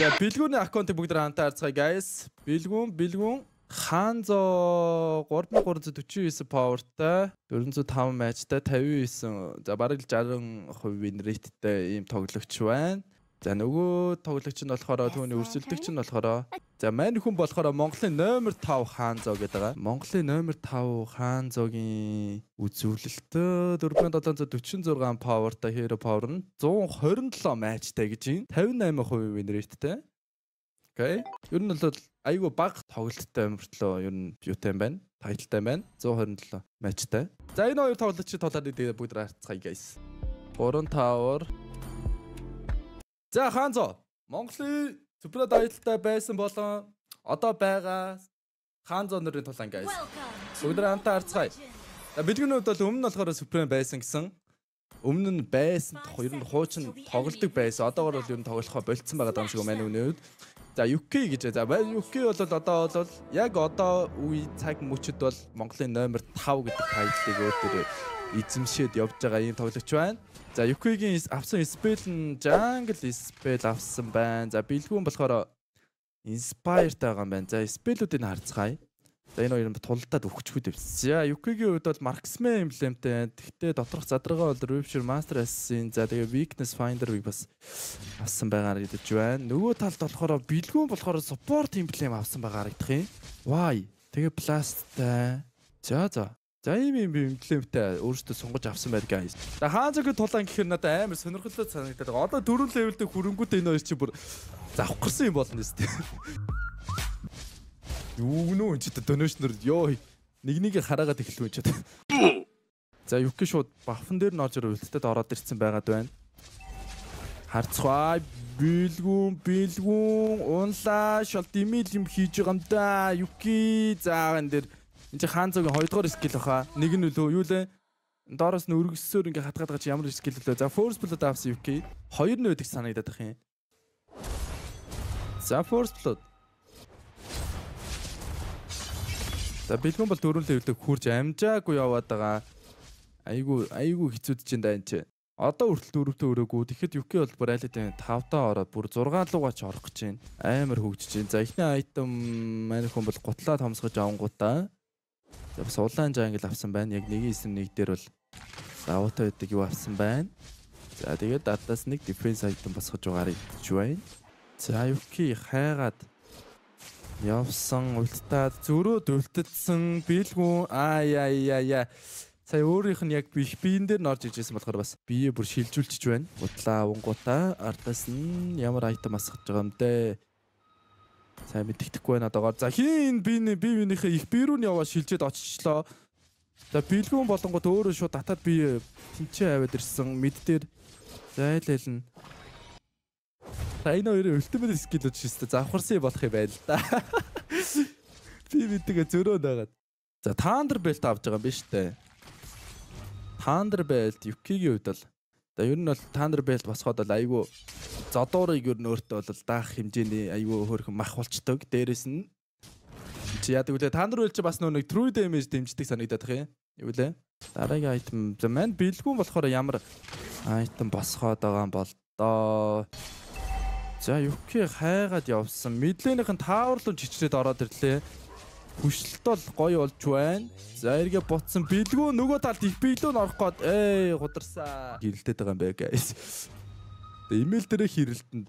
За бэлгүүний аккаунтыг бүгд хамтаа харцгаая guys. Бэлгүүн бэлгүүн Ханзо 3349 powerтай 405 матчтай 59 за бараг 60% win rateтэй ийм тоглогч байна. За нөгөө тоглогч нь болохоор түүний өрсөлдөгч нь болохоор За мань хүн болохоор Монголын номер 5 хаан зоо гэдэг байгаа. Монголын номер 5 хаан зоогийн үзүүлэлтөд 4746 powerтай hero power нь 127 matchтай гэж байна. 58% win rateтэй. Окей. Ер нь бол айгүй баг тоглолттой мөртлөө ер нь юутай байна. Тайлтай байна. 127 матчтай. За энэ хоёр тоглолтын тоолоод идэв бүгд харцгаая guys. 3 tower. За хаан зоо. Монголын Сүпрэд айдалтай байсан болон одоо байгаа хаан зон нарын тул ангиас. Бүгд хамтаа харцгаая. За бэлгэнүүд бол өмнө нь болохоор Сүпрэн байсан гэсэн. Өмнө нь байсан, ер нь хуучин тоглолдог байсан. Одоогор бол ер нь тоглохоо болцсон байгаа юм шиг байна үнэ үед. За UK гэж за UK бол одоо бол яг одоо үе цаг мөчөд бол Монголын номер 5 гэдэг тайлбарыг өөртөө эзэмшээд явж байгаа ийм тоглогч байна. За UK-гийн авсан spell нь Jungle spell авсан байна. За бэлгүүн болохоор Inspired байгаа юм байна. За spell-уудыг харцгаая. Одоо энэ хоёр нь тулдаад өгчгүй дэвс. За UK-гийн хувьд бол Marksman имплементтэй. Тэгтээ доторх задрагаа бол Rupture Master Assassin. За тэгээ Weakness Finder-ыг бас авсан байгаар идэж байна. Нөгөө талд болохоор бэлгүүн болохоор support имплемент авсан байгаа харагдах юм. Why? Тэгээ Blast-тай. За за. За ийм юм имплементтэй өөрөөсөө сунгаж авсан байр guys. За хаан зөвхөн тулаан гэхээр надад амар сонирхолтой санагдаад байгаа. Одоо дөрөв левелдээ хөрөнгөтэй энэ хоёр чи бүр завх гэрсэн юм болно тест. Юу гэнэ үү чи донешнер ёо нэг нэгийг хараагаад эхэлв энэ чад. За юки шууд бафн дээр нь орж ирээ үлдтэд ороод ирсэн байгаад байна. Харцгаа бэлгүүн бэлгүүн унлаа шол димил юм хийж байгаа юм да. Юки заагаан дээр энэ чи хаан цагийн 2 дугаар скил баха. Нэг нь үлөө юу лээ? Доороос нь өргөссөөр ингээ хатгаад байгаа чи ямар скил лөө. За first blood авсан юки. Хоёр нь өгдөг санагдаад байна. За first blood За бэлгүүн бол дөрүлээ өвлөг хурж амжаагүй яваад байгаа. Айгу айгу хэцүүд чинь даа энэ чинь. Одоо хүртэл дөрөвтөө өрөөгүү. Тэгэхэд UK бол бүр айл хэдийн 5 таа ороод бүр 6 лугаа ч орох гэж байна. Амар хөгжиж байна. За эхний айтем маань хүн бол гутлаа томсгож авангуудаа. За бас улаан жаа ингээл авсан байна. Яг 1.91 дээр бол давуутай байдаг юу авсан байна. За тэгээд датаас нэг дифференс айтем босгож байгаарыг хэлж байна. За UK хайгаад Явсан үлдтаад зөрөөд үлдсэн билгүй ай ай ай ай. Сая өөрийнх нь яг биш биен дээр норж ижсэн болохоор бас бие бүр шилжүүлчихэж байна. Гутлаа унгуудаа ардаас нь ямар айтам асгаж байгаа юм дээ. Сайн мэддэхгүй байна одоогоор. За хийн би би минийхээ их бие рүү нь яваа шилжээд оччлоо. За бэлгүүн болонгот өөрөө шууд татаад би тэнцээ аваад ирсэн мэд дээр зайлэлнэ. Райно өөрөө ультимейт скил л шийстэ завхарсан болох юм байл та. Би мэдээгээ зөрөөд байгаад. За Thunder Belt авж байгаа юм биш үү? Thunder Belt UK-ийн хувьд л за ер нь бол Thunder Belt босгоод л айгүй зодоорыг ер нь өөртөө бол даах хэмжээний айгүй хөөрхөн мах болчдөг. Дээрэс нь чи яадаг үлээ Thunder Belt чи бас нөгөө true damage дэмждэг санагдаад их юм. Юу лээ? Дараагийн item за манд бэлгүүн болохоор ямар item босгоод байгаа юм бол доо За Юки хайгаад явсан. Мэдлэнийх нь тааварлуу чичрээд ороод ирлээ. Хүшлэлт бол гоё болж байна. За эргээ бутсан бэлгүү нөгөө талд их бэлүүн орох гээд ээ гударсаа. Гэрэлтээд байгаа юм бэ guys. Тэгээ имэйл дээрээ хэрэлтэнд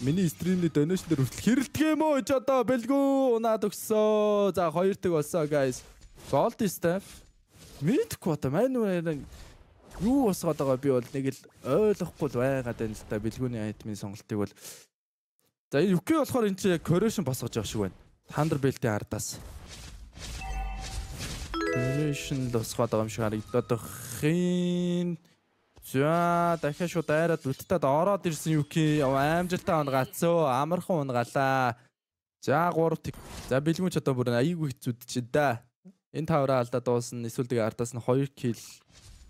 Миний стримний донешн дээр хүртэл хэрэлдэг юм уу гэж одоо бэлгүү унаад өгсөө. За хоёр тэг болсон guys. Gold staff. Мэдгүй одоо мань нүрээ юу босгоод байгаа би бол нэг л ойлгохгүй л байгаад байна л да. Бэлгүүний айтмын сонголтыг бол За UK болохоор энэ чинь correction босгож явах шиг байна. Thunderbolt-ийн ардаас. Correction босгоод байгаа юм шиг харагдаад байна. За дахиад шууд айраад үлдтэд ороод ирсэн UK аимжилтаа унгаацөө амархан унгалаа. За 3 тэг. За бэлгүүч одоо бүр аягүй хэцүүд чи да. Энэ тавраа алдаа дуусна. Эсвэл тэгээ ардаас нь 2 kill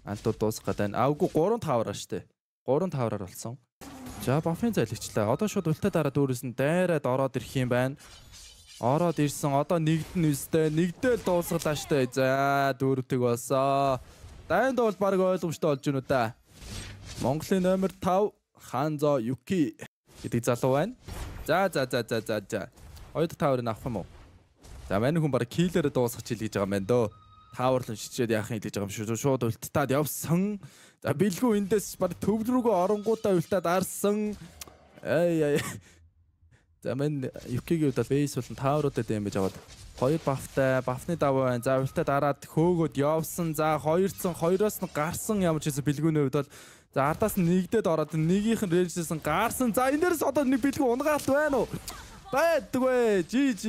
Алтууд дуусах гэдэг. Авгүй 3 5-аар штэ. 3 5-аар болсон. За бафын залгичлаа. Одоо шууд үлтэ дараад өөрөөс нь дайраад ороод ирэх юм байна. Ороод ирсэн. Одоо нэгдэн үстэй. Нэгдэл дуусглаа штэ. За дөрөвдөг болсон. Дайнд бол баг ойлгомжтой болж гинүү да. Монголын номер 5 Ханзо Юки гэдэг залуу байна. За за за за за за. Ойд таврын авах юм уу? За мань хүн бараг киллерээ дуусгах чийл гэж байгаа юм байна дөө тааварлан шичээд яах юм хэлж байгаа юм шүү. Шууд үлттаад явсан. За бэлгүй эндээс баг төвл рүүгээ оронгуудаа үлттаад арсан. Ай ай. За мен юкигийн хувьд бол бейс болон таавруудад юм байж аваад хоёр бафтай, бафны даваа байна. За үлттаад араад хөөгөөд явсан. За хоёрцсан, хоёроос нь гарсан ямар ч хэсэ бэлгүүний хувьд бол за ардаас нь нэгдээд ороод нэгийнх нь рейжээс нь гарсан. За энэ дээрээс одоо нэг бэлгүү унгаалт байна уу? Байдгүй. GG.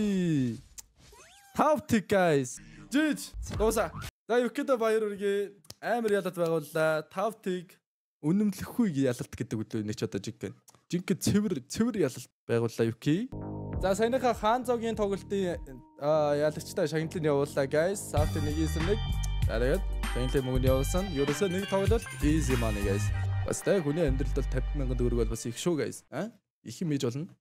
Top tick guys. Жиж дуусаа. За Юкидо баяр үргээ амар ялалт байгууллаа. 5 тиг үнэмлэхгүй ялалт гэдэг үлээ нэг ч одоо жиг гэн. Жиг гэ цэвэр цэвэр ялалт байгууллаа Юки. За саяныхаа хаан зоогийн тоглолтын ялагчтай шагналыг явууллаа guys. Сафт 191. Дараад шагналыг мөнгөнд явуулсан. Ерөөсөө нэг тоглолт easy money guys. Бастай хүний амьдралд 50 сая төгрөг бол бас их шүү guys. А? Их юм ээж болно.